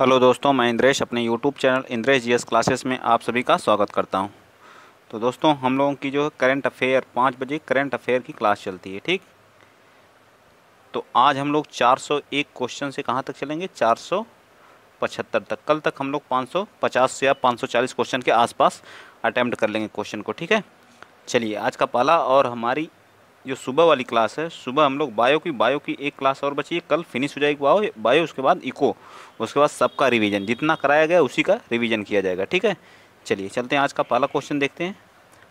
Hello दोस्तों मैं इंद्रेश अपने YouTube channel Indresh GS classes में आप सभी का स्वागत करता हूं तो दोस्तों हम लोगों की जो करंट अफेयर पाँच बजे करंट अफेयर की क्लास चलती है ठीक तो आज हम लोग 401 क्वेश्चन से कहाँ तक चलेंगे 475 तक कल तक हम लोग 550 या 540 क्वेश्चन के आसपास अटैम्प्ट कर लेंगे क्वेश्चन को ठीक है चलिए आज का पहला और हमारी जो सुबह वाली क्लास है सुबह हम लोग बायो की बायो की एक क्लास और बची है कल फिनिश हो जाएगी बायो बायो उसके बाद इको उसके बाद सबका रिवीजन जितना कराया गया उसी का रिवीजन किया जाएगा ठीक है चलिए चलते हैं आज का पहला क्वेश्चन देखते हैं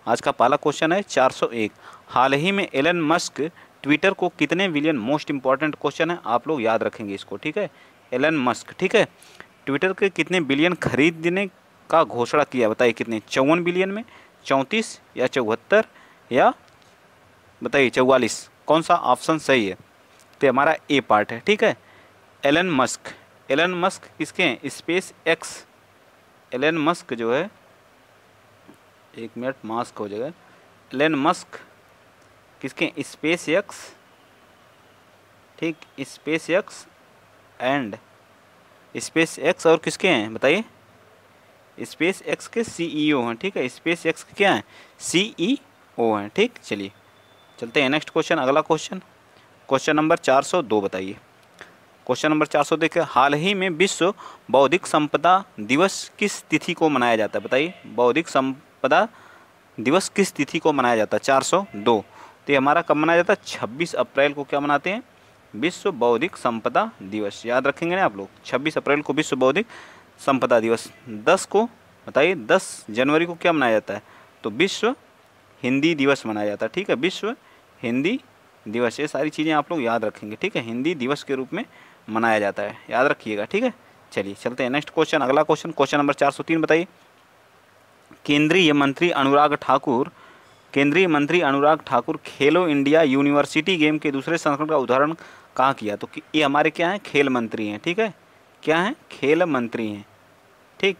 आज का पहला क्वेश्चन है 401 हाल ही में एलन मस्क ट्विटर को कितने बिलियन मोस्ट इंपॉर्टेंट क्वेश्चन है आप लोग याद रखेंगे इसको ठीक है एलन मस्क ठीक है ट्विटर के कितने बिलियन खरीदने का घोषणा किया बताइए कितने चौवन बिलियन में चौंतीस या चौहत्तर या बताइए चौवालीस कौन सा ऑप्शन सही है तो हमारा ए पार्ट है ठीक है एलन मस्क एलन मस्क किसके हैं स्पेस एक्स एलन मस्क जो है एक मिनट मास्क हो जाएगा एलन मस्क किसके स्पेस एक्स ठीक space X and space X और किसके हैं बताइए स्पेस एक्स के सीईओ e हैं ठीक है स्पेस एक्स के क्या हैं सीईओ e हैं ठीक चलिए चलते हैं नेक्स्ट क्वेश्चन अगला क्वेश्चन क्वेश्चन नंबर चार सौ दो बताइए क्वेश्चन नंबर चार सौ देखिए हाल ही में विश्व बौद्धिक संपदा दिवस किस तिथि को मनाया जाता है बताइए बौद्धिक संपदा दिवस किस तिथि को मनाया जाता है चार सौ दो तो ये हमारा कब मनाया जाता है छब्बीस अप्रैल को क्या मनाते हैं विश्व बौद्धिक संपदा दिवस याद रखेंगे ना आप लोग छब्बीस अप्रैल को विश्व बौद्धिक संपदा दिवस दस को बताइए दस जनवरी को क्या मनाया जाता है तो विश्व हिंदी दिवस मनाया जाता है ठीक है विश्व हिंदी दिवस ये सारी चीज़ें आप लोग याद रखेंगे ठीक है हिंदी दिवस के रूप में मनाया जाता है याद रखिएगा ठीक है चलिए चलते हैं नेक्स्ट क्वेश्चन अगला क्वेश्चन क्वेश्चन नंबर चार सौ तीन बताइए केंद्रीय मंत्री अनुराग ठाकुर केंद्रीय मंत्री अनुराग ठाकुर खेलो इंडिया यूनिवर्सिटी गेम के दूसरे संस्करण का उदाहरण कहाँ किया तो ये हमारे क्या हैं खेल मंत्री हैं ठीक है क्या हैं खेल मंत्री हैं ठीक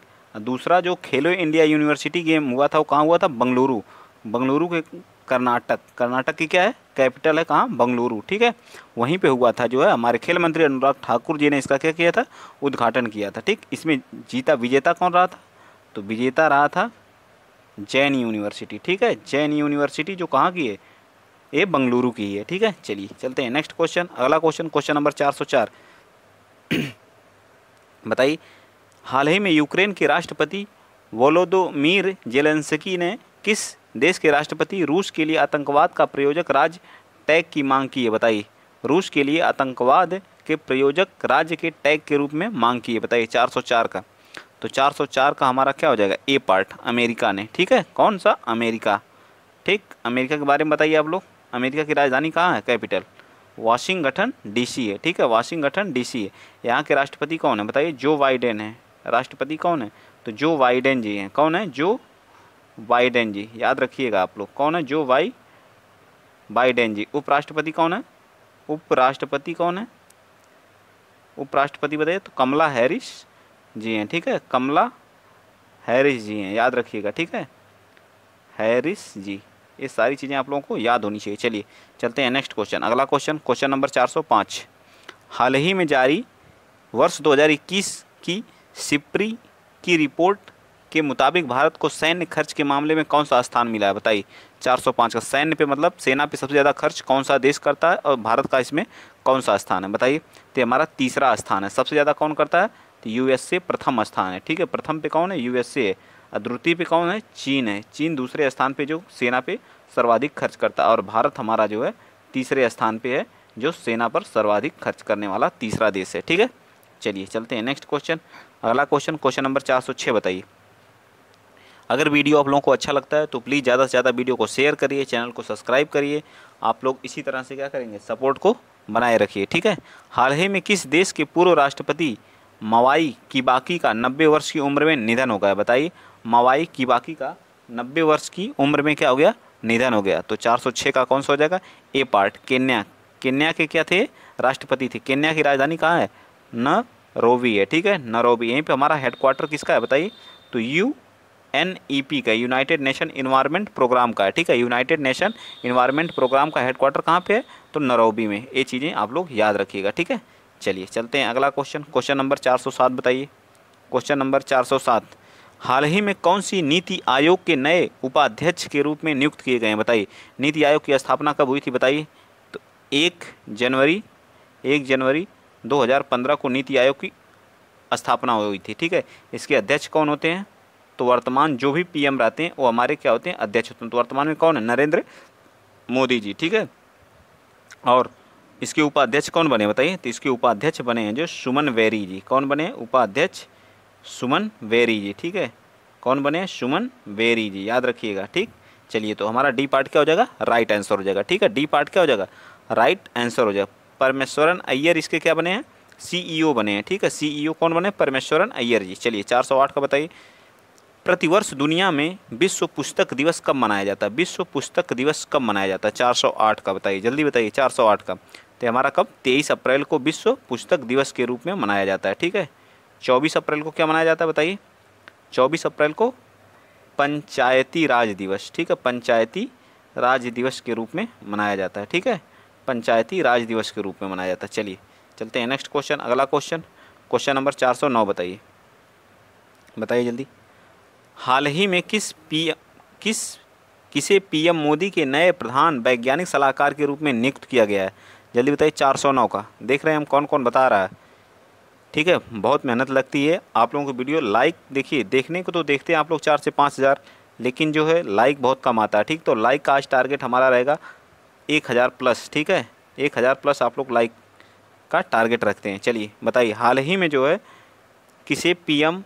दूसरा जो खेलो इंडिया यूनिवर्सिटी गेम हुआ था वो कहाँ हुआ था बंगलुरु बंगलुरु के कर्नाटक कर्नाटक की क्या है कैपिटल है कहाँ बंगलुरु ठीक है वहीं पे हुआ था जो है हमारे खेल मंत्री अनुराग ठाकुर जी ने इसका क्या किया था उद्घाटन किया था ठीक इसमें जीता विजेता कौन रहा था तो विजेता रहा था जैन यूनिवर्सिटी ठीक है जैन यूनिवर्सिटी जो कहाँ की है ये बंगलुरु की है ठीक है चलिए चलते हैं नेक्स्ट क्वेश्चन अगला क्वेश्चन क्वेश्चन नंबर चार सौ चार बताइए हाल ही में यूक्रेन के राष्ट्रपति वोलोदोमीर जेलेंसकी ने किस देश के राष्ट्रपति रूस के लिए आतंकवाद का प्रयोजक राज्य टैग की मांग की है बताइए रूस के लिए आतंकवाद के प्रयोजक राज्य के टैग के रूप में मांग की है बताइए 404 का तो 404 का हमारा क्या हो जाएगा ए पार्ट अमेरिका ने ठीक है कौन सा अमेरिका ठीक अमेरिका के बारे में बताइए आप लोग अमेरिका की राजधानी कहाँ है कैपिटल वाशिंगटन डीसी है ठीक है वाशिंगटन डीसी है यहाँ के राष्ट्रपति कौन है बताइए जो बाइडेन है राष्ट्रपति कौन है तो जो बाइडेन जी हैं कौन है जो बाइडेन जी याद रखिएगा आप लोग कौन है जो वाई बाइडेन जी उपराष्ट्रपति कौन है उपराष्ट्रपति कौन है उपराष्ट्रपति बताइए तो कमला हैरिस जी हैं ठीक है कमला हैरिस जी हैं याद रखिएगा ठीक है हैरिस जी ये सारी चीज़ें आप लोगों को याद होनी चाहिए चलिए चलते हैं नेक्स्ट क्वेश्चन अगला क्वेश्चन क्वेश्चन नंबर 405 हाल ही में जारी वर्ष 2021 की सिप्री की रिपोर्ट के मुताबिक भारत को सैन्य खर्च के मामले में कौन सा स्थान मिला है बताइए 405 का सैन्य पे मतलब सेना पे सबसे ज़्यादा खर्च कौन सा देश करता है और भारत का इसमें कौन सा स्थान है बताइए तो हमारा तीसरा स्थान है सबसे ज़्यादा कौन करता है तो यूएसए प्रथम स्थान है ठीक है प्रथम पे कौन है यूएसए है और द्वितीय पे कौन है चीन है चीन दूसरे स्थान पर जो सेना पे सर्वाधिक खर्च करता है और भारत हमारा जो है तीसरे स्थान पर है जो सेना पर सर्वाधिक खर्च करने वाला तीसरा देश है ठीक है चलिए चलते हैं नेक्स्ट क्वेश्चन अगला क्वेश्चन क्वेश्चन नंबर चार सौ छः बताइए अगर वीडियो आप लोगों को अच्छा लगता है तो प्लीज़ ज़्यादा से ज़्यादा वीडियो को शेयर करिए चैनल को सब्सक्राइब करिए आप लोग इसी तरह से क्या करेंगे सपोर्ट को बनाए रखिए ठीक है हाल ही में किस देश के पूर्व राष्ट्रपति मवाई की बाकी का नब्बे वर्ष की उम्र में निधन हो गया बताइए मवाई की बाकी का नब्बे वर्ष की उम्र में क्या हो गया निधन हो गया तो 406 का कौन सा हो जाएगा ए पार्ट केन्या केन्या के क्या थे राष्ट्रपति थे केन्या की राजधानी कहाँ है रोवी है ठीक है नरोवी यहीं पर हमारा हेडक्वार्टर किसका है बताइए तो यू एन e का यूनाइटेड नेशन इन्वायरमेंट प्रोग्राम का है ठीक है यूनाइटेड नेशन इन्वायरमेंट प्रोग्राम का हेडक्वार्टर कहाँ पे है तो नरौबी में ये चीज़ें आप लोग याद रखिएगा ठीक है चलिए चलते हैं अगला क्वेश्चन क्वेश्चन नंबर 407 बताइए क्वेश्चन नंबर 407 हाल ही में कौन सी नीति आयोग के नए उपाध्यक्ष के रूप में नियुक्त किए गए हैं बताइए नीति आयोग की स्थापना कब हुई थी बताइए तो एक जनवरी एक जनवरी 2015 को नीति आयोग की स्थापना हुई थी ठीक है इसके अध्यक्ष कौन होते हैं तो वर्तमान जो भी पीएम रहते हैं वो हमारे क्या होते हैं अध्यक्ष होते हैं तो वर्तमान में कौन है नरेंद्र मोदी जी ठीक है और इसके उपाध्यक्ष कौन बने बताइए तो इसके उपाध्यक्ष बने हैं जो सुमन वेरी जी कौन बने हैं उपाध्यक्ष सुमन वेरी जी ठीक है कौन बने हैं सुमन वेरी जी याद रखिएगा ठीक चलिए तो हमारा डी पार्ट क्या हो जाएगा राइट आंसर हो जाएगा ठीक है डी पार्ट क्या हो जाएगा राइट आंसर हो जाएगा परमेश्वरन अय्यर इसके क्या बने हैं सीईओ बने हैं ठीक है सीईओ कौन बने परमेश्वरन अय्यर जी चलिए चार सौ आठ का बताइए प्रतिवर्ष दुनिया में विश्व पुस्तक दिवस कब मनाया जाता है विश्व पुस्तक दिवस कब मनाया जाता है चार सौ आठ का बताइए जल्दी बताइए चार सौ आठ का तो हमारा कब तेईस अप्रैल को विश्व पुस्तक दिवस के रूप में मनाया जाता है ठीक है चौबीस अप्रैल को क्या मनाया जाता है बताइए चौबीस अप्रैल को पंचायती राज दिवस ठीक है पंचायती राज दिवस के रूप में मनाया जाता है ठीक है पंचायती राज दिवस के रूप में मनाया जाता है चलिए चलते हैं नेक्स्ट क्वेश्चन अगला क्वेश्चन क्वेश्चन नंबर चार सौ नौ बताइए बताइए जल्दी हाल ही में किस पी किस किसे पीएम मोदी के नए प्रधान वैज्ञानिक सलाहकार के रूप में नियुक्त किया गया है जल्दी बताइए चार सौ नौ का देख रहे हैं हम कौन कौन बता रहा है ठीक है बहुत मेहनत लगती है आप लोगों को वीडियो लाइक देखिए देखने को तो देखते हैं आप लोग चार से पाँच हज़ार लेकिन जो है लाइक बहुत कम आता है ठीक तो लाइक का आज टारगेट हमारा रहेगा एक हज़ार प्लस ठीक है एक हज़ार प्लस आप लोग लाइक का टारगेट रखते हैं चलिए बताइए हाल ही में जो है किसे पीएम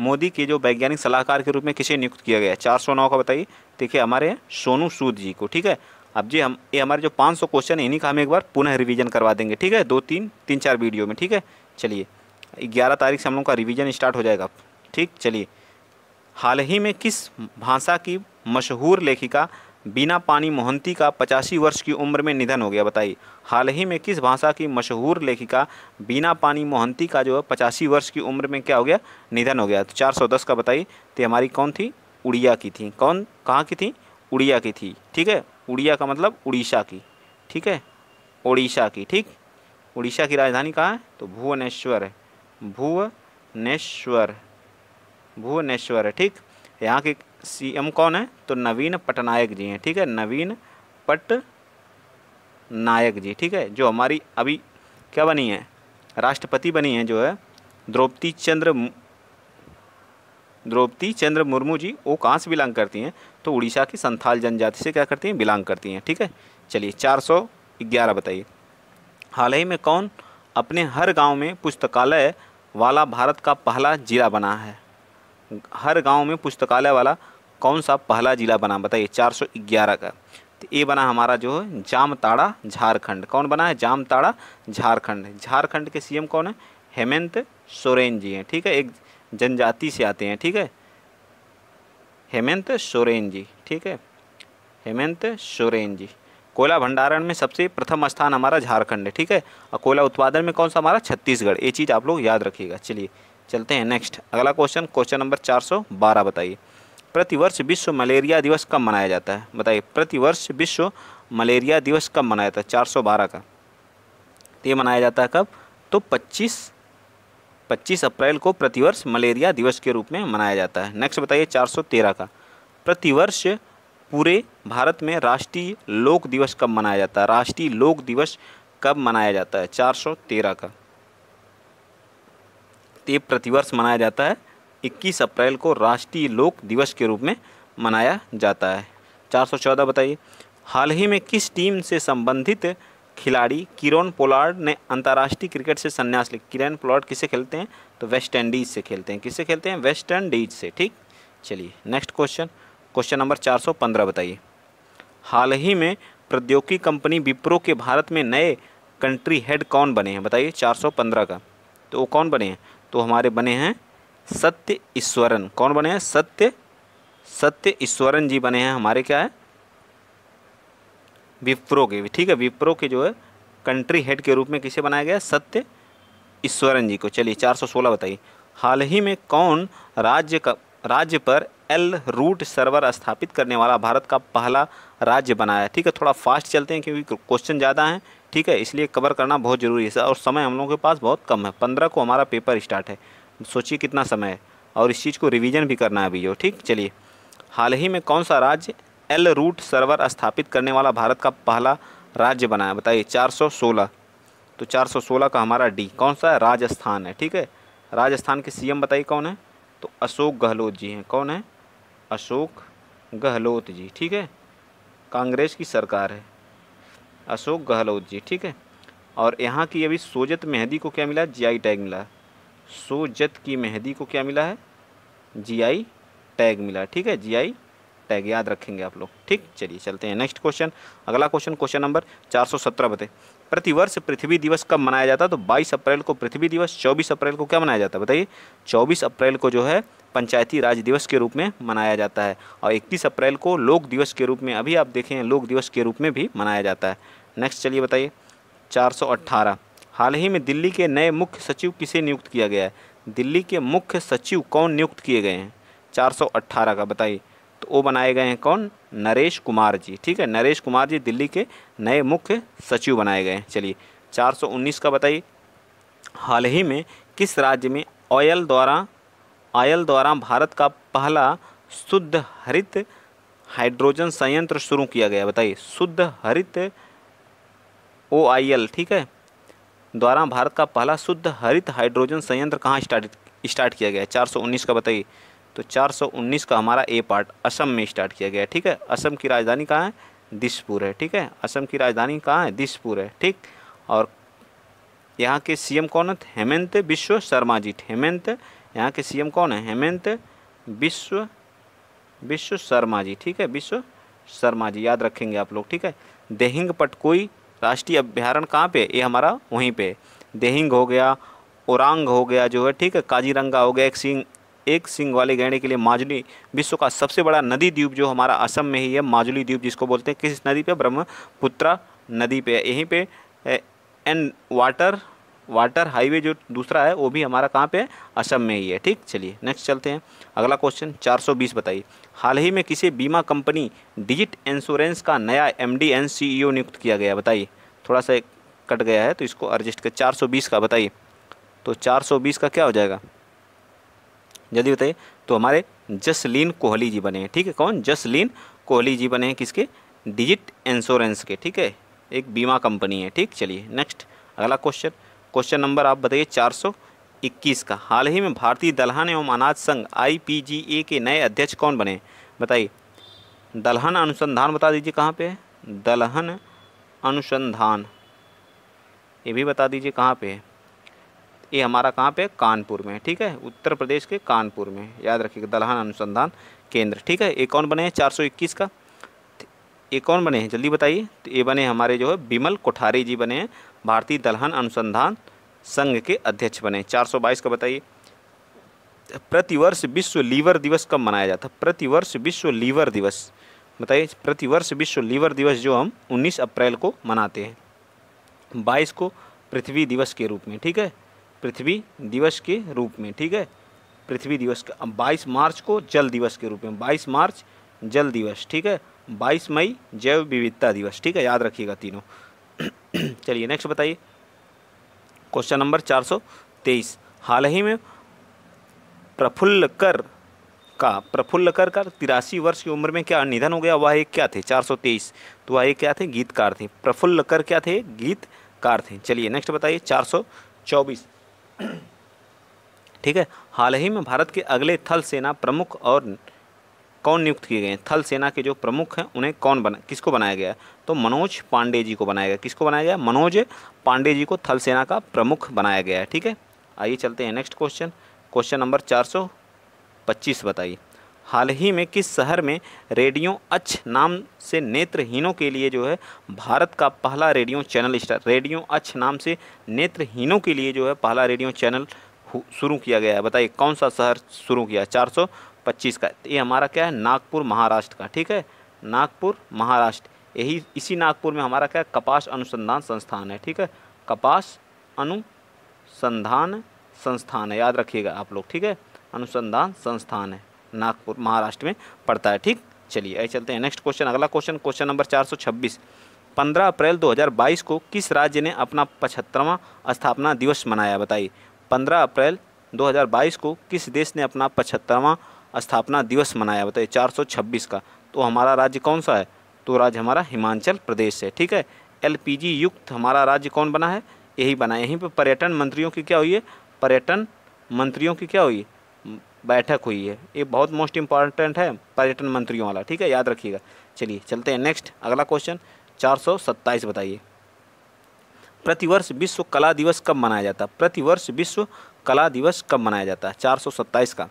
मोदी के जो वैज्ञानिक सलाहकार के रूप में किसे नियुक्त किया गया चार सौ नौ का बताइए देखिए हमारे सोनू सूद जी को ठीक है अब जी हम ये हमारे जो पाँच सौ क्वेश्चन इन्हीं का हम एक बार पुनः रिवीजन करवा देंगे ठीक है दो तीन तीन चार वीडियो में ठीक है चलिए ग्यारह तारीख से हम लोग का रिवीजन स्टार्ट हो जाएगा ठीक चलिए हाल ही में किस भाषा की मशहूर लेखिका बीना पानी मोहंती का पचासी वर्ष की उम्र में निधन हो गया बताइए हाल ही में किस भाषा की मशहूर लेखिका बीना पानी मोहंती का जो है पचासी वर्ष की उम्र में क्या हो गया निधन हो गया तो चार सौ दस का बताइए तो हमारी कौन थी उड़िया की थी कौन कहाँ की थी उड़िया की थी ठीक है उड़िया का मतलब उड़ीसा की ठीक है उड़ीसा की ठीक उड़ीसा की राजधानी कहाँ है तो भुवनेश्वर है भुवनेश्वर भुवनेश्वर है ठीक यहाँ की सीएम कौन है तो नवीन पटनायक जी हैं ठीक है नवीन नायक जी ठीक है जो हमारी अभी क्या बनी है राष्ट्रपति बनी है जो है द्रौपदी चंद्र द्रौपदी चंद्र मुर्मू जी वो कहाँ से बिलोंग करती हैं तो उड़ीसा की संथाल जनजाति से क्या करती हैं बिलोंग करती हैं ठीक है चलिए चार सौ ग्यारह बताइए हाल ही में कौन अपने हर गांव में पुस्तकालय वाला भारत का पहला जिला बना है हर गांव में पुस्तकालय वाला कौन सा पहला ज़िला बना बताइए 411 का तो ये बना हमारा जो है जामताड़ा झारखंड कौन बना है जामताड़ा झारखंड झारखंड के सीएम कौन है हेमंत सोरेन जी हैं ठीक है एक जनजाति से आते हैं ठीक है हेमंत सोरेन जी ठीक है हेमंत सोरेन जी कोयला भंडारण में सबसे प्रथम स्थान हमारा झारखंड है ठीक है और कोयला उत्पादन में कौन सा हमारा छत्तीसगढ़ ये चीज़ आप लोग याद रखिएगा चलिए चलते हैं नेक्स्ट अगला क्वेश्चन क्वेश्चन नंबर चार सौ बारह बताइए प्रतिवर्ष विश्व मलेरिया दिवस कब मनाया जाता है बताइए प्रतिवर्ष विश्व मलेरिया दिवस कब मनाया जाता है चार सौ बारह का तो ये मनाया जाता है कब तो पच्चीस पच्चीस अप्रैल को प्रतिवर्ष मलेरिया दिवस के रूप में मनाया जाता है नेक्स्ट बताइए चार सौ तेरह का प्रतिवर्ष पूरे भारत में राष्ट्रीय लोक दिवस कब मनाया जाता है राष्ट्रीय लोक दिवस कब मनाया जाता है चार सौ तेरह का तो ये प्रतिवर्ष मनाया जाता है 21 अप्रैल को राष्ट्रीय लोक दिवस के रूप में मनाया जाता है 414 बताइए हाल ही में किस टीम से संबंधित खिलाड़ी किरण पोलार्ड ने अंतर्राष्ट्रीय क्रिकेट से संन्यास लिया किरण पोलार्ड किसे खेलते हैं तो वेस्ट इंडीज से खेलते हैं किससे खेलते हैं वेस्ट इंडीज से ठीक चलिए नेक्स्ट क्वेश्चन क्वेश्चन नंबर 415 बताइए हाल ही में प्रौद्योगिकी कंपनी विप्रो के भारत में नए कंट्री हेड कौन बने हैं बताइए 415 का तो वो कौन बने हैं तो हमारे बने हैं सत्य ईश्वरन कौन बने हैं सत्य सत्य ईश्वरन जी बने हैं हमारे क्या है विप्रो के ठीक है विप्रो के जो है कंट्री हेड के रूप में किसे बनाया गया सत्य ईश्वरन जी को चलिए 416 बताइए हाल ही में कौन राज्य का राज्य पर एल रूट सर्वर स्थापित करने वाला भारत का पहला राज्य बना है ठीक है थोड़ा फास्ट चलते हैं क्योंकि क्वेश्चन ज़्यादा हैं ठीक है इसलिए कवर करना बहुत ज़रूरी है और समय हम लोगों के पास बहुत कम है पंद्रह को हमारा पेपर स्टार्ट है सोचिए कितना समय है और इस चीज़ को रिवीजन भी करना है अभी ठीक चलिए हाल ही में कौन सा राज्य एल रूट सर्वर स्थापित करने वाला भारत का पहला राज्य बना है बताइए 416 तो 416 का हमारा डी कौन सा है राजस्थान है ठीक है राजस्थान के सीएम बताइए कौन है तो अशोक गहलोत जी हैं कौन है अशोक गहलोत जी ठीक है कांग्रेस की सरकार है अशोक गहलोत जी ठीक है और यहाँ की अभी सोजत मेहंदी को क्या मिला जीआई टैग मिला सोजत की मेहंदी को क्या मिला है जीआई टैग मिला है ठीक है जीआई टैग याद रखेंगे आप लोग ठीक चलिए चलते हैं नेक्स्ट क्वेश्चन अगला क्वेश्चन क्वेश्चन नंबर 417 बताए प्रतिवर्ष पृथ्वी दिवस कब मनाया जाता है तो 22 अप्रैल को पृथ्वी दिवस 24 अप्रैल को क्या मनाया जाता है बताइए 24 अप्रैल को जो है पंचायती राज दिवस के रूप में मनाया जाता है और 31 अप्रैल को लोक दिवस के रूप में अभी आप देखें लोक दिवस के रूप में भी मनाया जाता है नेक्स्ट चलिए बताइए चार हाल ही में दिल्ली के नए मुख्य सचिव किसे नियुक्त किया गया है दिल्ली के मुख्य सचिव कौन नियुक्त किए गए हैं 418 का बताइए तो वो बनाए गए हैं कौन नरेश कुमार जी ठीक है नरेश कुमार जी दिल्ली के नए मुख्य सचिव बनाए गए हैं चलिए 419 का बताइए हाल ही में किस राज्य में ऑयल द्वारा ऑयल द्वारा भारत का पहला शुद्ध हरित हाइड्रोजन संयंत्र शुरू किया गया बताइए शुद्ध हरित ओ आई एल ठीक है द्वारा भारत का पहला शुद्ध हरित हाइड्रोजन संयंत्र कहाँ स्टार्ट स्टार्ट किया गया है 419 का बताइए तो 419 का हमारा ए पार्ट असम में स्टार्ट किया गया है ठीक है असम की राजधानी कहाँ है दिसपुर है ठीक है असम की राजधानी कहाँ है दिसपुर है ठीक और यहाँ के सी कौन है हेमंत विश्व शर्मा जी हेमंत यहाँ के सी कौन है हेमंत विश्व विश्व शर्मा जी ठीक है विश्व शर्मा जी याद रखेंगे आप लोग ठीक है देहिंग पटकोई राष्ट्रीय अभ्यारण्य कहाँ पे ये हमारा वहीं पे देहिंग हो गया औरंग हो गया जो है ठीक है काजीरंगा हो गया एक सिंह एक सिंह वाले गहने के लिए माजुली विश्व का सबसे बड़ा नदी द्वीप जो हमारा असम में ही है माजुली द्वीप जिसको बोलते हैं किस नदी पर ब्रह्मपुत्रा नदी पे यहीं पर एंड वाटर वाटर हाईवे जो दूसरा है वो भी हमारा कहाँ पे है असम में ही है ठीक चलिए नेक्स्ट चलते हैं अगला क्वेश्चन 420 बताइए हाल ही में किसी बीमा कंपनी डिजिट इंश्योरेंस का नया एम डी एंड नियुक्त किया गया बताइए थोड़ा सा कट गया है तो इसको एडजस्ट कर चार का बताइए तो चार का क्या हो जाएगा जल्दी बताइए तो हमारे जसलीन कोहली जी बने हैं ठीक है कौन जसलीन कोहली जी बने हैं किसके डिजिट इंश्योरेंस के ठीक है एक बीमा कंपनी है ठीक चलिए नेक्स्ट अगला क्वेश्चन क्वेश्चन नंबर आप बताइए चार सौ इक्कीस का हाल ही में भारतीय दलहन एवं अनाज संघ आईपीजीए के नए अध्यक्ष कौन बने बताइए दलहन अनुसंधान बता दीजिए कहाँ पे दलहन अनुसंधान ये भी बता दीजिए कहाँ पे ये हमारा कहाँ पे कानपुर में ठीक है उत्तर प्रदेश के कानपुर में याद रखिएगा दलहन अनुसंधान केंद्र ठीक है ये कौन बने हैं चार का ये कौन बने हैं जल्दी बताइए तो ये बने हमारे जो है बिमल कोठारी जी बने हैं भारतीय दलहन अनुसंधान संघ के अध्यक्ष बने चार सौ बाईस का बताइए प्रतिवर्ष विश्व लीवर दिवस कब मनाया जाता है प्रतिवर्ष विश्व लीवर दिवस बताइए प्रतिवर्ष विश्व लीवर दिवस जो हम 19 अप्रैल को मनाते हैं 22 को पृथ्वी दिवस के रूप में ठीक है पृथ्वी दिवस के रूप में ठीक है पृथ्वी दिवस का बाईस मार्च को जल दिवस के रूप में बाईस मार्च जल दिवस ठीक है 22 मई जैव विविधता दिवस ठीक है याद रखिएगा तीनों चलिए नेक्स्ट बताइए क्वेश्चन नंबर 423 हाल ही में प्रफुल्ल कर का प्रफुल्ल कर का तिरासी वर्ष की उम्र में क्या निधन हो गया वह एक क्या थे 423 तो वह एक क्या थे गीतकार थे प्रफुल्ल कर क्या थे गीतकार थे चलिए नेक्स्ट बताइए चार ठीक है हाल ही में भारत के अगले थल सेना प्रमुख और कौन नियुक्त किए गए हैं थल सेना के जो प्रमुख हैं उन्हें कौन बना किसको बनाया गया तो मनोज पांडे जी को बनाया गया किसको बनाया गया मनोज पांडे जी को थल सेना का प्रमुख बनाया गया है ठीक है आइए चलते हैं नेक्स्ट क्वेश्चन क्वेश्चन नंबर चार बताइए हाल ही में किस शहर में रेडियो अच नाम से नेत्रहीनों के लिए जो है भारत का पहला रेडियो चैनल स्टार रेडियो अच नाम से नेत्रहीनों के लिए जो है पहला रेडियो चैनल शुरू किया गया है बताइए कौन सा शहर शुरू किया चार सौ पच्चीस का ये हमारा क्या है नागपुर महाराष्ट्र का ठीक है नागपुर महाराष्ट्र यही इसी नागपुर में हमारा क्या है कपास अनुसंधान संस्थान है ठीक है कपास अनुसंधान संस्थान है याद रखिएगा आप लोग ठीक है अनुसंधान संस्थान है नागपुर महाराष्ट्र में पड़ता है ठीक चलिए आइए चलते हैं नेक्स्ट क्वेश्चन अगला क्वेश्चन क्वेश्चन नंबर चार सौ छब्बीस पंद्रह अप्रैल 2022 को किस राज्य ने अपना पचहत्तरवां स्थापना दिवस मनाया बताइए पंद्रह अप्रैल 2022 को किस देश ने अपना पचहत्तरवां स्थापना दिवस मनाया बताइए छब्बीस का तो हमारा राज्य कौन सा है तो राज्य हमारा हिमाचल प्रदेश है ठीक है एलपीजी युक्त हमारा राज्य कौन बना है यही बना यहीं पर पर्यटन मंत्रियों की क्या हुई है पर्यटन मंत्रियों की क्या हुई बैठक हुई है ये बहुत मोस्ट इम्पॉर्टेंट है पर्यटन मंत्रियों वाला ठीक है याद रखिएगा चलिए चलते हैं नेक्स्ट अगला क्वेश्चन चार बताइए प्रतिवर्ष विश्व कला दिवस कब मनाया जाता है प्रतिवर्ष विश्व कला दिवस कब मनाया जाता है चार का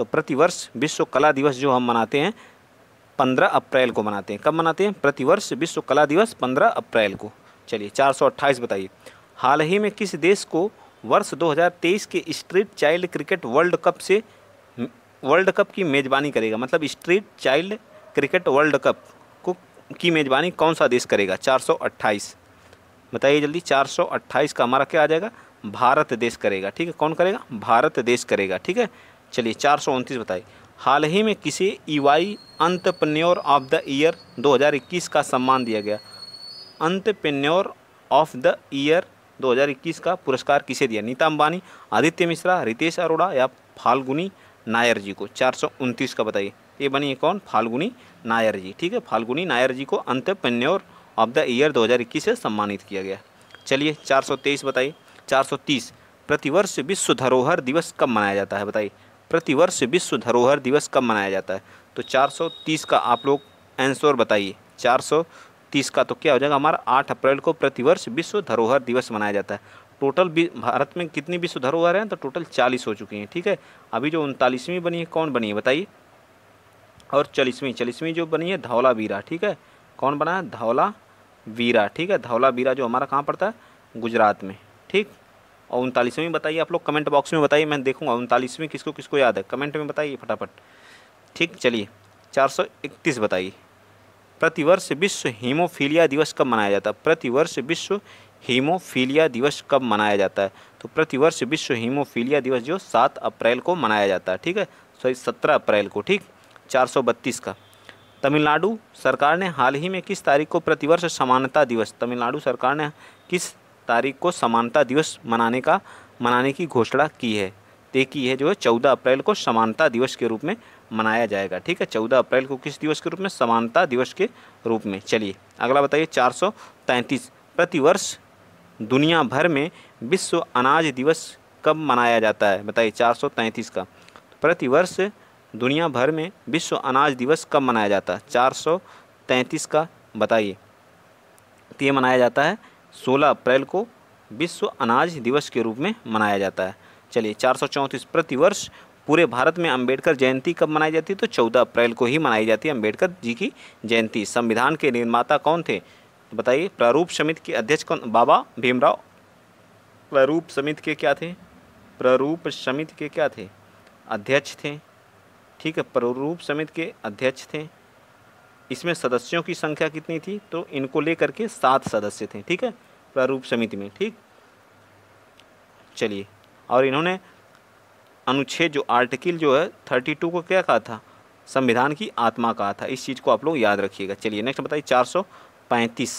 तो प्रतिवर्ष विश्व कला दिवस जो हम मनाते हैं पंद्रह अप्रैल को मनाते हैं कब मनाते हैं प्रतिवर्ष विश्व कला दिवस पंद्रह अप्रैल को चलिए चार सौ अट्ठाईस बताइए हाल ही में किस देश को वर्ष 2023 के street child cricket world cup से वर्ल्ड कप की मेज़बानी करेगा मतलब street child cricket world cup को की मेज़बानी कौन सा देश करेगा चार बताइए जल्दी चार का हमारा क्या आ जाएगा भारत देश करेगा ठीक है कौन करेगा भारत देश करेगा ठीक है चलिए चार बताए हाल ही में किसे EY entrepreneur of the year 2021 का सम्मान दिया गया अंतप्रन्योर ऑफ द ईयर 2021 का पुरस्कार किसे दिया नीता अंबानी आदित्य मिश्रा रितेश अरोड़ा या फाल्गुनी नायर जी को चार का बताइए ये बनी कौन फाल्गुनी नायर जी ठीक है फाल्गुनी नायर जी को अंतप्रन्योर ऑफ द ईयर 2021 से सम्मानित किया गया चलिए 423 बताइए 430 प्रतिवर्ष विश्व धरोहर दिवस कब मनाया जाता है बताइए प्रतिवर्ष विश्व धरोहर दिवस कब मनाया जाता है तो 430 का आप लोग आंसर बताइए 430 का तो क्या हो जाएगा हमारा 8 अप्रैल को प्रतिवर्ष विश्व धरोहर दिवस मनाया जाता है टोटल भारत में कितनी विश्व धरोहर हैं तो टोटल 40 हो चुकी हैं ठीक है अभी जो उनतालीसवीं बनी है कौन बनी है बताइए और चालीसवीं चालीसवीं जो बनी है धौला वीरा ठीक है कौन बना है धौला वीरा ठीक है धौला वीरा जो हमारा कहाँ पड़ता है गुजरात में ठीक और उनतालीसवीं बताइए आप लोग कमेंट बॉक्स में बताइए मैं देखूँगा उनतालीसवीं किसको किसको याद है कमेंट में बताइए फटाफट ठीक चलिए चार सौ इकतीस बताइए प्रतिवर्ष विश्व हीमोफीलिया दिवस कब मनाया जाता है प्रतिवर्ष विश्व हीमोफीलिया दिवस कब मनाया जाता है तो प्रतिवर्ष विश्व हीमोफीलिया दिवस जो सात अप्रैल को मनाया जाता है ठीक है सॉरी सत्रह अप्रैल को ठीक चार सौ बत्तीस का तमिलनाडु सरकार ने हाल ही में किस तारीख को प्रतिवर्ष समानता दिवस तमिलनाडु सरकार ने किस तारीख को समानता दिवस मनाने का मनाने की घोषणा की है तय की है जो है चौदह अप्रैल को समानता दिवस के रूप में मनाया जाएगा ठीक है चौदह अप्रैल को किस दिवस के रूप में समानता दिवस के रूप में चलिए अगला बताइए चार सौ तैंतीस प्रतिवर्ष दुनिया भर में विश्व अनाज दिवस कब मनाया जाता है बताइए चार सौ तैंतीस का प्रतिवर्ष दुनिया भर में विश्व अनाज दिवस कब मनाया जाता है चार सौ तैंतीस का बताइए तो ये मनाया जाता है 16 अप्रैल को विश्व अनाज दिवस के रूप में मनाया जाता है चलिए चार प्रतिवर्ष पूरे भारत में अंबेडकर जयंती कब मनाई जाती है तो 14 अप्रैल को ही मनाई जाती है अंबेडकर जी की जयंती संविधान के निर्माता कौन थे तो बताइए प्रारूप समिति के अध्यक्ष कौन बाबा भीमराव प्रारूप समिति के क्या थे प्रारूप समिति के क्या थे अध्यक्ष थे ठीक है प्रारूप समिति के अध्यक्ष थे इसमें सदस्यों की संख्या कितनी थी तो इनको लेकर के सात सदस्य थे ठीक है प्रारूप समिति में ठीक चलिए और इन्होंने अनुच्छेद जो आर्टिकल जो है थर्टी टू को क्या कहा था संविधान की आत्मा कहा था इस चीज़ को आप लोग याद रखिएगा चलिए नेक्स्ट बताइए चार सौ पैंतीस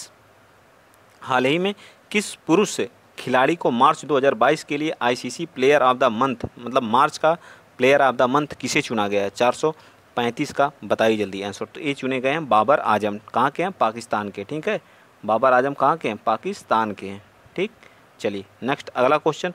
हाल ही में किस पुरुष खिलाड़ी को मार्च 2022 के लिए ICC player of the month मतलब मार्च का प्लेयर ऑफ द मंथ किसे चुना गया है चार सौ पैंतीस का बताइए जल्दी आंसर तो ये चुने गए हैं बाबर आजम कहाँ के हैं पाकिस्तान के ठीक है बाबर आजम कहाँ के हैं पाकिस्तान के हैं ठीक चलिए नेक्स्ट अगला क्वेश्चन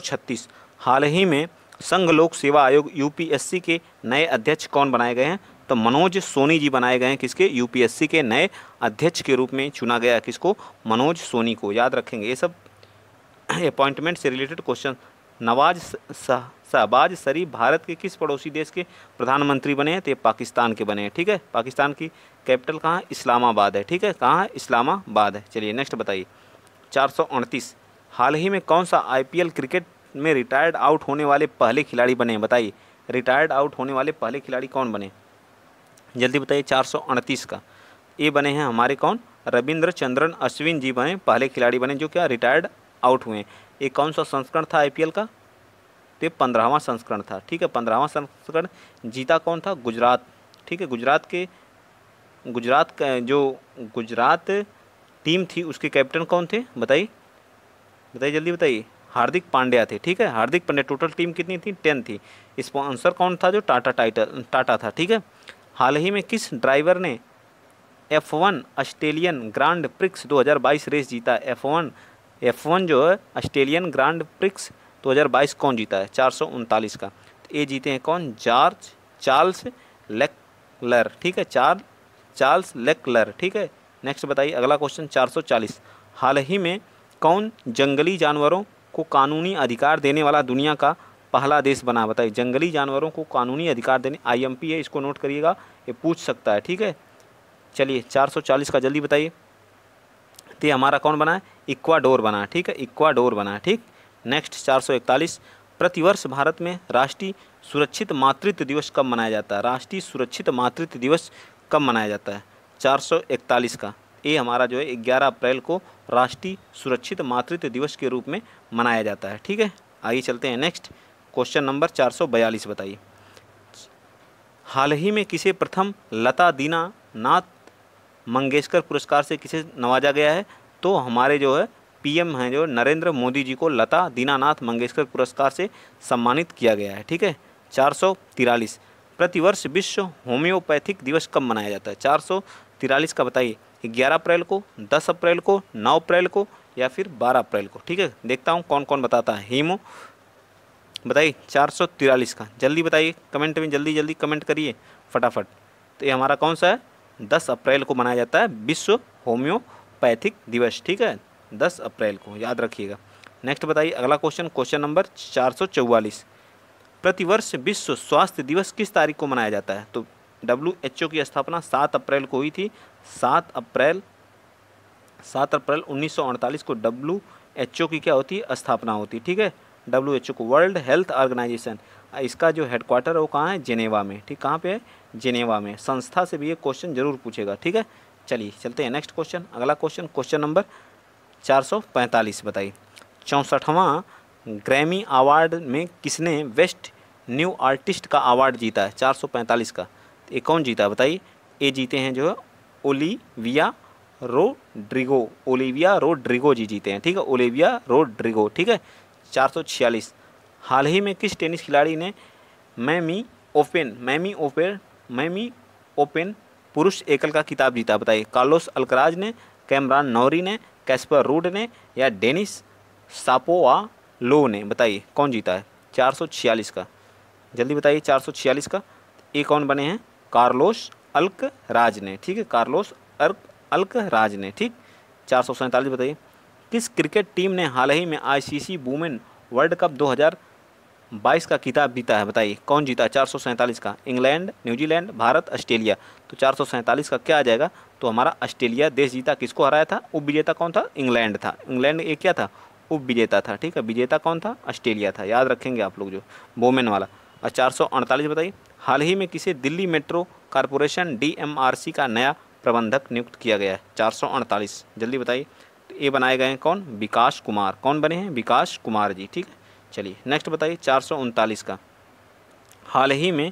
छत्तीस हाल ही में संघ लोक सेवा आयोग यूपीएससी के नए अध्यक्ष कौन बनाए गए हैं तो मनोज सोनी जी बनाए गए हैं किसके यूपीएससी के नए अध्यक्ष के रूप में चुना गया किसको मनोज सोनी को याद रखेंगे ये सब अपॉइंटमेंट से रिलेटेड क्वेश्चन नवाज शाह शहबाज शरीफ भारत के किस पड़ोसी देश के प्रधानमंत्री बने हैं तो ये पाकिस्तान के बने हैं ठीक है पाकिस्तान की कैपिटल कहाँ है इस्लामाबाद है ठीक है कहाँ है इस्लामाबाद है चलिए नेक्स्ट बताइए चार हाल ही में कौन सा आईपीएल क्रिकेट में रिटायर्ड आउट होने वाले पहले खिलाड़ी बने बताइए रिटायर्ड आउट होने वाले पहले खिलाड़ी कौन बने जल्दी बताइए चार का ये बने हैं हमारे कौन रविंद्र चंद्रन अश्विन जी बने पहले खिलाड़ी बने जो क्या रिटायर्ड आउट हुए ये कौन सा संस्करण था आईपीएल का तो ये संस्करण था ठीक है पंद्रहवा संस्करण जीता कौन था गुजरात ठीक है गुजरात के गुजरात का जो गुजरात टीम थी उसके कैप्टन कौन थे बताइए बताइए जल्दी बताइए हार्दिक पांड्या थे ठीक है हार्दिक पांड्या टोटल टीम कितनी थी टेन थी स्पॉन्सर कौन था जो टाटा टाइटल टाटा था ठीक है हाल ही में किस ड्राइवर ने F one Australian Grand Prix 2022 race जीता एफ वन एफ वन जो है ऑस्ट्रेलियन ग्रांड प्रिक्स 2022 कौन जीता है चार का तो ये जीते हैं कौन जार्ज चार्ल्स लेकलर ठीक है चार चार्ल्स लेकलर ठीक है नेक्स्ट बताइए अगला क्वेश्चन 440 हाल ही में कौन जंगली जानवरों को कानूनी अधिकार देने वाला दुनिया का पहला देश बना बताइए जंगली जानवरों को कानूनी अधिकार देने आईएमपी है इसको नोट करिएगा ये पूछ सकता है ठीक है चलिए 440 का जल्दी बताइए तो हमारा कौन बना है इक्वाडोर बना ठीक है इक्वाडोर बना ठीक नेक्स्ट 441 प्रतिवर्ष भारत में राष्ट्रीय सुरक्षित मातृत्व दिवस कब मनाया जाता है राष्ट्रीय सुरक्षित मातृत्व दिवस कब मनाया जाता है 441 का ये हमारा जो है ग्यारह अप्रैल को राष्ट्रीय सुरक्षित मातृत्व दिवस के रूप में मनाया जाता है ठीक है आइए चलते हैं नेक्स्ट क्वेश्चन नंबर बयालीस बताइए हाल ही में किसे प्रथम लता दीना नाथ मंगेशकर पुरस्कार से किसे नवाजा गया है तो हमारे जो है पीएम हैं जो नरेंद्र मोदी जी को लता दीनानाथ मंगेशकर पुरस्कार से सम्मानित किया गया है ठीक है चार सौ तिरालीस प्रतिवर्ष विश्व होम्योपैथिक दिवस कब मनाया जाता है चार सौ तिरालीस का बताइए ग्यारह अप्रैल को दस अप्रैल को नौ अप्रैल को या फिर बारह अप्रैल को ठीक है देखता हूँ कौन कौन बताता है हीमो बताइए चार सौ तिरालीस का जल्दी बताइए कमेंट में जल्दी जल्दी कमेंट करिए फटाफट तो ये हमारा कौन सा है दस अप्रैल को मनाया जाता है विश्व होम्योपैथिक दिवस ठीक है दस अप्रैल को याद रखिएगा नेक्स्ट बताइए अगला क्वेश्चन क्वेश्चन नंबर चार सौ चौवालीस प्रतिवर्ष विश्व स्वास्थ्य दिवस किस तारीख को मनाया जाता है तो डब्ल्यू एच ओ की स्थापना सात अप्रैल को हुई थी सात अप्रैल सात अप्रैल उन्नीस सौ अड़तालीस को डब्ल्यू एच ओ की क्या होती है स्थापना होती ठीक है डब्ल्यू एच ओ को वर्ल्ड हेल्थ ऑर्गेनाइजेशन इसका जो हेडक्वार्टर है वो कहाँ है जिनेवा में ठीक कहाँ पे है जिनेवा में संस्था से भी ये क्वेश्चन जरूर पूछेगा ठीक है चलिए चलते हैं नेक्स्ट क्वेश्चन अगला क्वेश्चन क्वेश्चन नंबर चार सौ पैंतालीस बताइए चौंसठवा ग्रैमी अवार्ड में किसने वेस्ट न्यू आर्टिस्ट का अवार्ड जीता है चार सौ पैंतालीस का ये कौन जीता है बताइए ये जीते हैं जो है Olivia Rodrigo Olivia Rodrigo ji जीते हैं ठीक है ओलिविया रोड्रिगो ठीक है चार सौ छियालीस हाल ही में किस टेनिस खिलाड़ी ने Miami Open Miami Open Miami Open पुरुष एकल का किताब जीता बताइए कार्लोस अलकराज ने कैमरान नौरी ने कैस्पर रूड ने या डेनिस सापोवा लो ने बताइए कौन जीता है 446 का जल्दी बताइए 446 का ये कौन बने हैं कार्लोस अल्क राज ने ठीक है कार्लोस अर्क अल्क राज ने ठीक चार सौ सैंतालीस बताइए किस क्रिकेट टीम ने हाल ही में आईसीसी वुमेन वर्ल्ड कप 2022 का किताब जीता है बताइए कौन जीता है चार का इंग्लैंड न्यूजीलैंड भारत ऑस्ट्रेलिया तो चार का क्या आ जाएगा तो हमारा ऑस्ट्रेलिया देश जीता किसको हराया था उप विजेता कौन था इंग्लैंड था इंग्लैंड ये क्या था उप विजेता था ठीक है विजेता कौन था ऑस्ट्रेलिया था याद रखेंगे आप लोग जो बोमेन वाला और चार बताइए हाल ही में किसे दिल्ली मेट्रो कॉरपोरेशन सी का नया प्रबंधक नियुक्त किया गया है चार जल्दी बताइए तो ये बनाए गए हैं कौन विकास कुमार कौन बने हैं विकास कुमार जी ठीक है चलिए नेक्स्ट बताइए चार का हाल ही में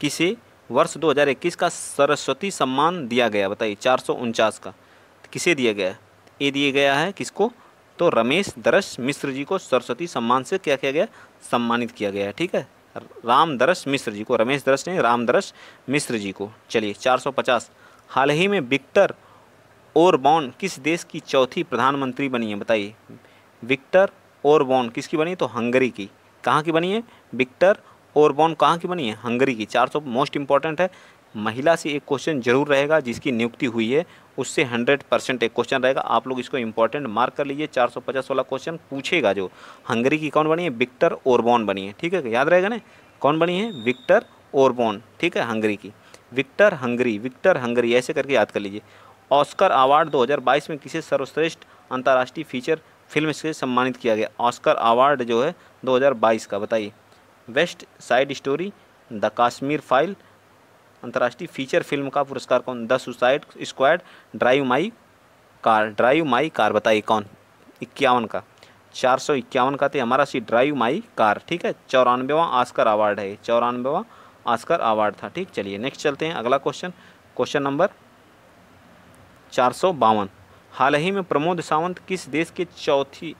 किसे वर्ष 2021 का सरस्वती सम्मान दिया गया बताइए चार का तो किसे दिया गया ये दिया गया है किसको तो रमेश दरश मिश्र जी को सरस्वती सम्मान से क्या किया गया सम्मानित किया गया है ठीक है राम दरश मिश्र जी को रमेश दरश ने राम दरश मिश्र जी को चलिए 450 हाल ही में विक्टर और बॉन किस देश की चौथी प्रधानमंत्री बनी है बताइए विक्टर और बॉन किसकी बनी है? तो हंगरी की कहाँ की बनी है विक्टर और बॉन्ड कहाँ की बनी है हंगरी की चार सौ मोस्ट इंपॉर्टेंट है महिला से एक क्वेश्चन जरूर रहेगा जिसकी नियुक्ति हुई है उससे हंड्रेड परसेंट एक क्वेश्चन रहेगा आप लोग इसको इंपॉर्टेंट मार्क कर लीजिए चार सौ पचास वाला क्वेश्चन पूछेगा जो हंगरी की कौन बनी है विक्टर ओरबॉन बनी है ठीक है याद रहेगा ना कौन बनी है विक्टर ओरबॉन ठीक है हंगरी की विक्टर हंगरी विक्टर हंगरी ऐसे करके याद कर लीजिए ऑस्कर अवार्ड दो में किसे सर्वश्रेष्ठ अंतर्राष्ट्रीय फीचर फिल्म से सम्मानित किया गया ऑस्कर अवार्ड जो है 2022 का बताइए best side story the Kashmir file अंतर्राष्ट्रीय फीचर फिल्म का पुरस्कार कौन the Suicide Squad Drive My Car Drive My Car बताइए कौन इक्यावन का चार सौ इक्यावन का थे हमारा सी ड्राइव माई कार ठीक है चौरानवेवा आस्कर अवार्ड है चौरानवेवा आस्कर अवार्ड था ठीक चलिए नेक्स्ट चलते हैं अगला क्वेश्चन क्वेश्चन नंबर चार सौ बावन हाल ही में प्रमोद सावंत किस देश के चौथी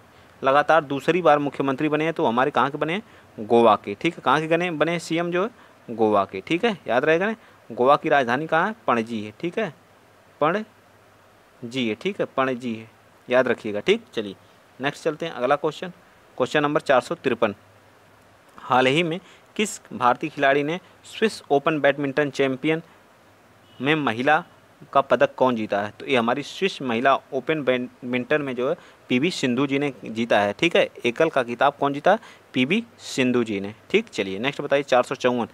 लगातार दूसरी बार मुख्यमंत्री बने हैं तो हमारे कहाँ के बने हैं गोवा के ठीक है कहाँ के बने बने सीएम जो है गोवा के ठीक है याद रहेगा ना गोवा की राजधानी कहाँ है पणजी है ठीक है पणजी है ठीक है पणजी है याद रखिएगा ठीक चलिए नेक्स्ट चलते हैं अगला क्वेश्चन क्वेश्चन नंबर चार हाल ही में किस भारतीय खिलाड़ी ने स्विस ओपन बैडमिंटन चैंपियन में महिला का पदक कौन जीता है तो ये हमारी स्विस महिला ओपन बैडमिंटन में जो है पीवी सिंधु जी ने जीता है ठीक है एकल का किताब कौन जीता पीवी सिंधु जी ने ठीक चलिए नेक्स्ट बताइए चार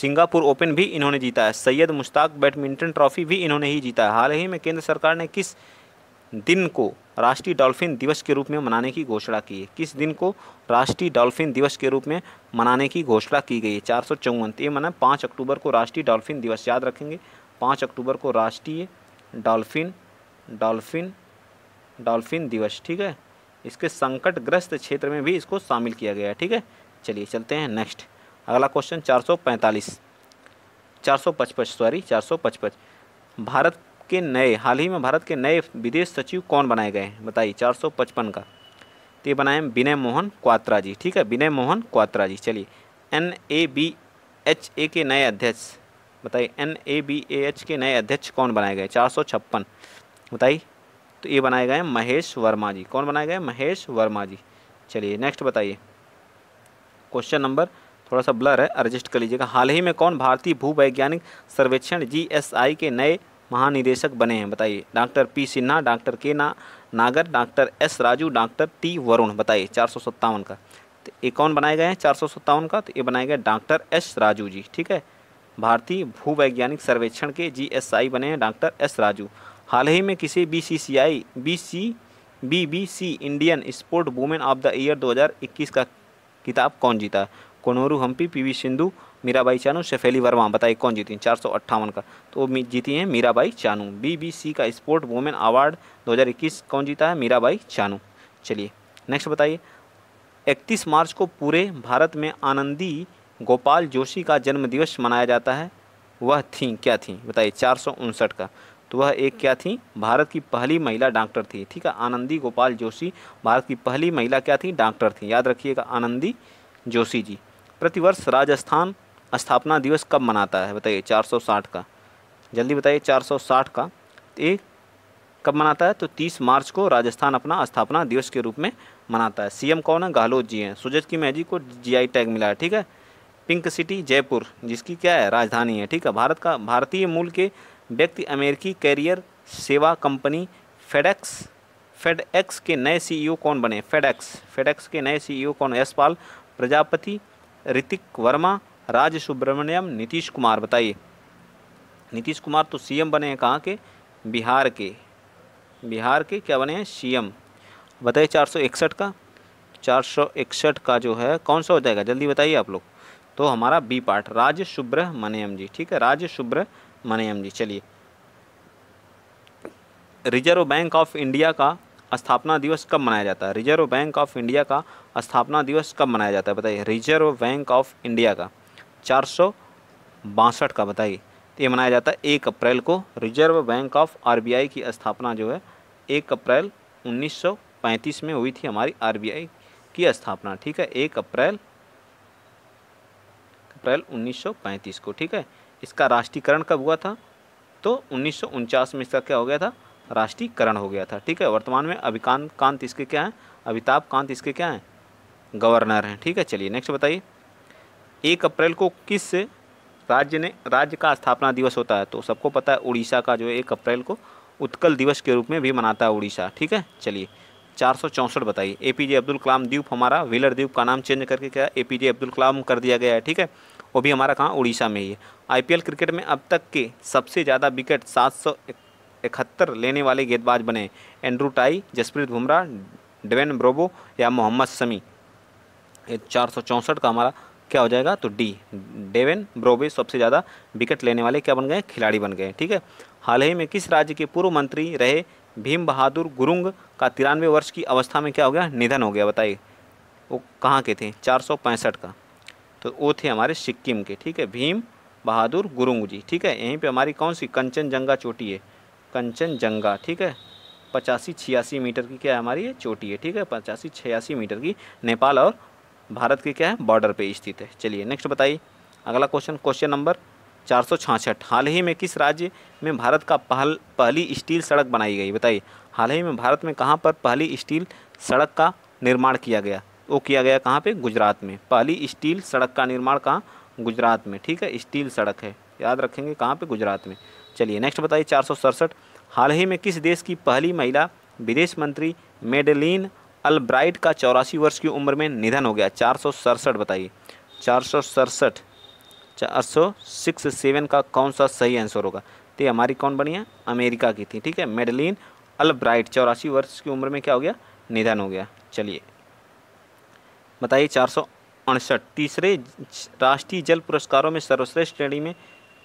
सिंगापुर ओपन भी इन्होंने जीता है सैयद मुश्ताक बैडमिंटन ट्रॉफी भी इन्होंने ही जीता है हाल ही में केंद्र सरकार ने किस दिन को राष्ट्रीय डॉल्फिन दिवस के रूप में मनाने की घोषणा की है किस दिन को राष्ट्रीय डॉल्फिन दिवस के रूप में मनाने की घोषणा की गई है चार सौ चौवन ये मना पाँच अक्टूबर को राष्ट्रीय डॉल्फिन दिवस याद रखेंगे पाँच अक्टूबर को राष्ट्रीय डॉल्फिन डॉल्फिन डॉल्फिन दिवस ठीक है इसके संकट ग्रस्त क्षेत्र में भी इसको शामिल किया गया है ठीक है चलिए चलते हैं नेक्स्ट अगला क्वेश्चन चार सौ पैंतालीस चार सौ पचपन सॉरी चार सौ पचपन भारत के नए हाल ही में भारत के नए विदेश सचिव कौन बनाए गए हैं बताइए चार सौ पचपन का तो ये बनाए विनय मोहन क्वात्रा जी ठीक है विनय मोहन क्वात्रा जी चलिए N A B H A के नए अध्यक्ष बताइए N A B A H के नए अध्यक्ष कौन बनाए गए चार सौ छप्पन बताइए तो ये बनाए गए महेश वर्मा जी कौन बनाए गए महेश वर्मा जी चलिए नेक्स्ट बताइए क्वेश्चन नंबर थोड़ा सा ब्लर है एडजस्ट कर लीजिएगा हाल ही में कौन भारतीय भूवैज्ञानिक सर्वेक्षण जी के नए महानिदेशक बने हैं बताइए doctor P Sinha doctor K ना Nagar doctor S Raju doctor T Varun बताइए चार सौ सत्तावन का तो ये कौन बनाए गए हैं चार सौ सत्तावन का तो ये बनाए गए डॉक्टर एस राजू जी ठीक है भारतीय भूवैज्ञानिक सर्वेक्षण के जीएसआई बने हैं डॉक्टर एस राजू हाल ही में किसे BCCI BC BBC Indian sport woman of the year 2021 का किताब कौन जीता कोनोरू हम्पी पीवी सिंधु मीराबाई चानू शेफेली वर्मा बताइए कौन जीती चार सौ अट्ठावन का तो जीती हैं मीराबाई चानू बीबीसी का स्पोर्ट वुमेन अवार्ड 2021 कौन जीता है मीराबाई चानू चलिए नेक्स्ट बताइए इकतीस मार्च को पूरे भारत में आनंदी गोपाल जोशी का जन्मदिवस मनाया जाता है वह थी क्या थी बताइए चार सौ उनसठ का तो वह एक क्या थी भारत की पहली महिला डॉक्टर थी ठीक है आनंदी गोपाल जोशी भारत की पहली महिला क्या थी डॉक्टर थी याद रखिएगा आनंदी जोशी जी प्रतिवर्ष राजस्थान स्थापना दिवस कब मनाता है बताइए 460 का जल्दी बताइए 460 का एक कब मनाता है तो 30 मार्च को राजस्थान अपना स्थापना दिवस के रूप में मनाता है सीएम कौन है गहलोत जी हैं सुजत की मैजी को जीआई टैग मिला है ठीक है पिंक सिटी जयपुर जिसकी क्या है राजधानी है ठीक है भारत का भारतीय मूल के व्यक्ति अमेरिकी कैरियर सेवा कंपनी फेडेक्स फेडएक्स के नए सीईओ कौन बने फेडएक्स फेडएक्स के नए सीईओ कौन यशपाल प्रजापति ऋतिक वर्मा राज सुब्रमण्यम नीतीश कुमार बताइए नीतीश कुमार तो सीएम बने हैं कहाँ के बिहार के बिहार के क्या बने हैं सीएम बताइए चार का चार का जो है कौन सा हो जाएगा जल्दी बताइए आप लोग तो हमारा बी पार्ट राज सुब्रमण्यम जी ठीक है राज सुब्रह मनेम जी चलिए रिजर्व बैंक ऑफ इंडिया का स्थापना दिवस कब मनाया जाता है रिजर्व बैंक ऑफ इंडिया का स्थापना दिवस कब मनाया जाता है बताइए रिजर्व बैंक ऑफ इंडिया का चार सौ बासठ का बताइए तो ये मनाया जाता है एक अप्रैल को रिजर्व बैंक ऑफ आरबीआई की स्थापना जो है एक अप्रैल 1935 में हुई थी हमारी आरबीआई की स्थापना ठीक है एक अप्रैल अप्रैल 1935 को ठीक है इसका राष्ट्रीयकरण कब हुआ था तो उन्नीस में इसका क्या हो गया था राष्ट्रीयकरण हो गया था ठीक है वर्तमान में अभिकांत कांत इसके क्या हैं अमिताभ कांत इसके क्या हैं गवर्नर हैं ठीक है चलिए नेक्स्ट बताइए एक अप्रैल को किस राज्य ने राज्य का स्थापना दिवस होता है तो सबको पता है उड़ीसा का जो है एक अप्रैल को उत्कल दिवस के रूप में भी मनाता है उड़ीसा ठीक है चलिए चार सौ चौंसठ बताइए ए पी जे अब्दुल कलाम द्वीप हमारा व्हीलर द्वीप का नाम चेंज करके क्या ए पी जे अब्दुल कलाम कर दिया गया है ठीक है वो भी हमारा कहाँ उड़ीसा में ही है आईपीएल क्रिकेट में अब तक के सबसे ज़्यादा विकेट सात इकहत्तर लेने वाले गेंदबाज बने Andrew Tye Jasprit Bumrah Dwayne Bravo या मोहम्मद शमी चार सौ चौंसठ का हमारा क्या हो जाएगा तो डी डेवेन ब्रोबे सबसे ज़्यादा विकेट लेने वाले क्या बन गए खिलाड़ी बन गए ठीक है हाल ही में किस राज्य के पूर्व मंत्री रहे भीम बहादुर गुरुंग का तिरानवे वर्ष की अवस्था में क्या हो गया निधन हो गया बताइए वो कहाँ के थे चार का तो वो थे हमारे सिक्किम के ठीक है भीम बहादुर गुरुंग जी ठीक है यहीं पे हमारी कौन सी कंचनजंगा चोटी है कंचनजंगा ठीक है पचासी छियासी मीटर की क्या है हमारी ये चोटी है ठीक है पचासी छियासी मीटर की नेपाल और भारत की क्या है बॉर्डर पे स्थित है चलिए नेक्स्ट बताइए अगला क्वेश्चन क्वेश्चन नंबर चार सौ छाछठ हाल ही में किस राज्य में भारत का पहल पहली स्टील सड़क बनाई गई बताइए हाल ही में भारत में कहाँ पर पहली स्टील सड़क का निर्माण किया गया वो किया गया कहाँ पे गुजरात में पहली स्टील सड़क का निर्माण कहाँ गुजरात में ठीक है स्टील सड़क है याद रखेंगे कहाँ पे गुजरात में चलिए नेक्स्ट बताइए चार हाल ही में किस देश की पहली महिला विदेश मंत्री मेडलिन अलब्राइट का चौरासी वर्ष की उम्र में निधन हो गया चार बताइए चार सौ सड़सठ चार सौ सिक्स सेवन का कौन सा सही आंसर होगा तो ये हमारी कौन बनी है अमेरिका की थी ठीक है मेडलिन अलब्राइट चौरासी वर्ष की उम्र में क्या हो गया निधन हो गया चलिए बताइए चार सौ अड़सठ तीसरे राष्ट्रीय जल पुरस्कारों में सर्वश्रेष्ठ श्रेणी में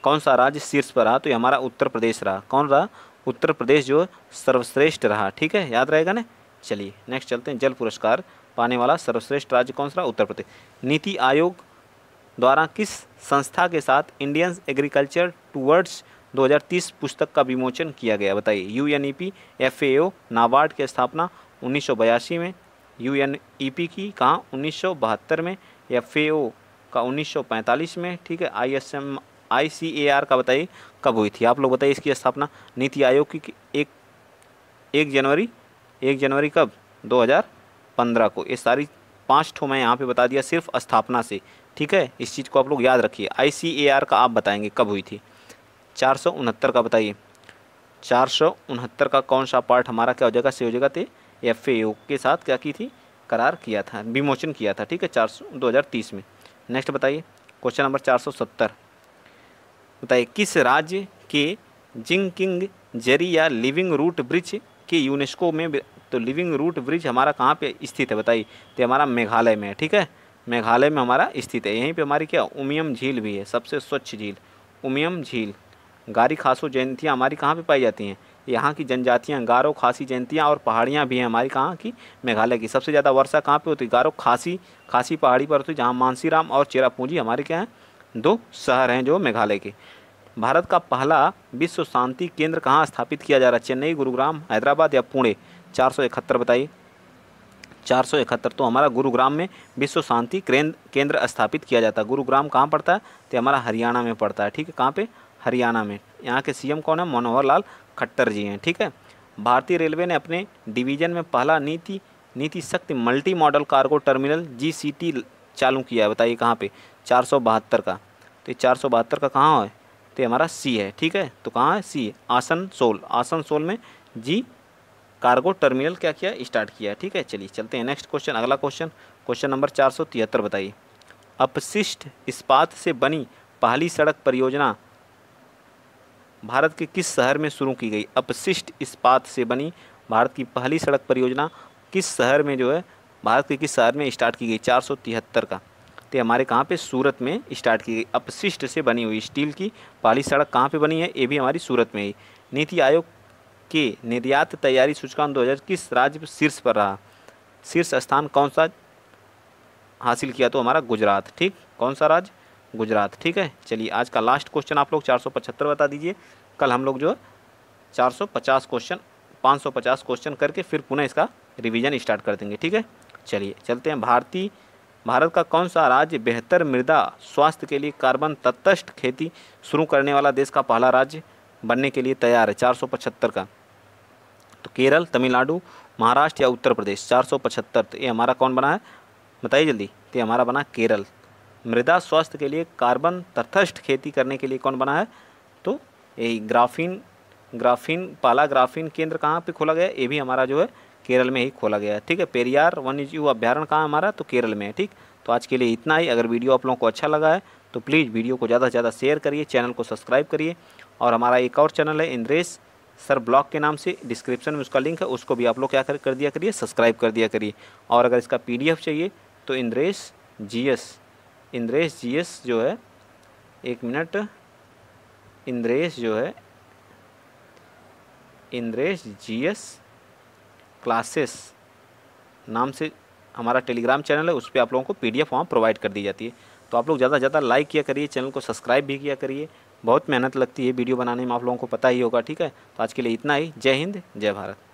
कौन सा राज्य शीर्ष पर रहा तो ये हमारा उत्तर प्रदेश रहा कौन रहा उत्तर प्रदेश जो सर्वश्रेष्ठ रहा ठीक है याद रहेगा ना चलिए नेक्स्ट चलते हैं जल पुरस्कार पाने वाला सर्वश्रेष्ठ राज्य कौन सा रहा उत्तर प्रदेश नीति आयोग द्वारा किस संस्था के साथ इंडियन एग्रीकल्चर टूवर्ड्स 2030 पुस्तक का विमोचन किया गया बताइए U N E P F A NABARD की स्थापना उन्नीस में यू एन ई पी की कहाँ उन्नीस में एफ ओ का 1945 में ठीक है I S M I C A R का बताइए कब हुई थी आप लोग बताइए इसकी स्थापना नीति आयोग की एक एक जनवरी एक जनवरी कब 2015 को ये सारी पाँच ठो मैं यहाँ पे बता दिया सिर्फ स्थापना से ठीक है इस चीज़ को आप लोग याद रखिए आई सी ए आर का आप बताएंगे कब हुई थी चार सौ उनहत्तर का बताइए चार सौ उनहत्तर का कौन सा पार्ट हमारा क्या हो जाएगा से हो जाएगा तो एफ के साथ क्या की थी करार किया था विमोचन किया था ठीक है चार सौ में नेक्स्ट बताइए क्वेश्चन नंबर चार सौ सत्तर बताइए किस राज्य के जिंकिंग जेरी या लिविंग रूट ब्रिज के यूनेस्को में तो लिविंग रूट ब्रिज हमारा कहाँ पे स्थित है बताइए तो हमारा मेघालय में है ठीक है मेघालय में हमारा स्थित है यहीं पे हमारी क्या उमियम झील भी है सबसे स्वच्छ झील उमियम झील गारी खासो जयंतियाँ हमारी कहाँ पे पाई जाती हैं यहाँ की जनजातियाँ गारो खासी जयंतियाँ और पहाड़ियाँ भी हैं हमारी कहाँ की मेघालय की सबसे ज़्यादा वर्षा कहाँ पर होती है गारो खासी खासी पहाड़ी पर होती जहाँ मानसीराम और चेरापूंजी हमारे क्या हैं दो शहर हैं जो मेघालय के भारत का पहला विश्व शांति केंद्र कहाँ स्थापित किया जा रहा है चेन्नई गुरुग्राम हैदराबाद या पुणे चार सौ इकहत्तर बताइए चार सौ इकहत्तर तो हमारा गुरुग्राम में विश्व शांति केंद्र स्थापित किया जाता है गुरुग्राम कहाँ पड़ता है तो हमारा हरियाणा में पड़ता है ठीक है कहाँ पे हरियाणा में यहाँ के सीएम कौन है मनोहर लाल खट्टर जी हैं ठीक है भारतीय रेलवे ने अपने डिवीजन में पहला नीति नीति शक्ति multi modal cargo terminal GCT चालू किया है बताइए कहाँ पे चार सौ बहत्तर का तो चार सौ बहत्तर का कहाँ है तो हमारा सी है ठीक है तो कहाँ है सी आसनसोल आसनसोल में जी कार्गो टर्मिनल क्या किया स्टार्ट किया ठीक है चलिए चलते हैं नेक्स्ट क्वेश्चन अगला क्वेश्चन क्वेश्चन नंबर चार सौ तिहत्तर बताइए अपशिष्ट इस्पात से बनी पहली सड़क परियोजना भारत के किस शहर में शुरू की गई अपशिष्ट इस्पात से बनी भारत की पहली सड़क परियोजना किस शहर में जो है भारत के किस शहर में स्टार्ट की गई चार का तो हमारे कहाँ पे सूरत में स्टार्ट की गई अपशिष्ट से बनी हुई स्टील की पहली सड़क कहाँ पे बनी है ये भी हमारी सूरत में ही नीति आयोग के निर्यात तैयारी सूचकांक दो हज़ार किस राज्य शीर्ष पर रहा शीर्ष स्थान कौन सा हासिल किया तो हमारा गुजरात ठीक कौन सा राज्य गुजरात ठीक है चलिए आज का लास्ट क्वेश्चन आप लोग चार बता दीजिए कल हम लोग जो 450 क्वेश्चन 550 क्वेश्चन करके फिर पुनः इसका रिवीजन स्टार्ट कर देंगे ठीक है चलिए चलते हैं भारतीय भारत का कौन सा राज्य बेहतर मृदा स्वास्थ्य के लिए कार्बन तटस्थ खेती शुरू करने वाला देश का पहला राज्य बनने के लिए तैयार है चार का तो केरल तमिलनाडु महाराष्ट्र या उत्तर प्रदेश पचहत्तर तो ये हमारा कौन बना है बताइए जल्दी तो ये हमारा बना केरल मृदा स्वास्थ्य के लिए कार्बन तथस्थ खेती करने के लिए कौन बना है तो यही ग्राफीन ग्राफीन पाला ग्राफीन केंद्र कहाँ पे खोला गया ये भी हमारा जो है केरल में ही खोला गया है ठीक है पेरियार वन्य जीव अभ्यारण कहाँ हमारा तो केरल में है ठीक तो आज के लिए इतना ही अगर वीडियो आप लोगों को अच्छा लगा है तो प्लीज़ वीडियो को ज़्यादा से ज़्यादा शेयर करिए चैनल को सब्सक्राइब करिए और हमारा एक और चैनल है इंद्रेश सर ब्लॉग के नाम से डिस्क्रिप्शन में उसका लिंक है उसको भी आप लोग क्या कर दिया करिए सब्सक्राइब कर दिया करिए और अगर इसका पी चाहिए तो इंद्रेश एस इंद्रेश जी एस जो है एक मिनट इंद्रेश जो है इंद्रेश जी एस क्लासेस नाम से हमारा टेलीग्राम चैनल है उस पर आप लोगों को पीडीएफ फॉर्म प्रोवाइड कर दी जाती है तो आप लोग ज़्यादा से ज़्यादा लाइक किया करिए चैनल को सब्सक्राइब भी किया करिए बहुत मेहनत लगती है वीडियो बनाने में आप लोगों को पता ही होगा ठीक है तो आज के लिए इतना ही जय हिंद जय भारत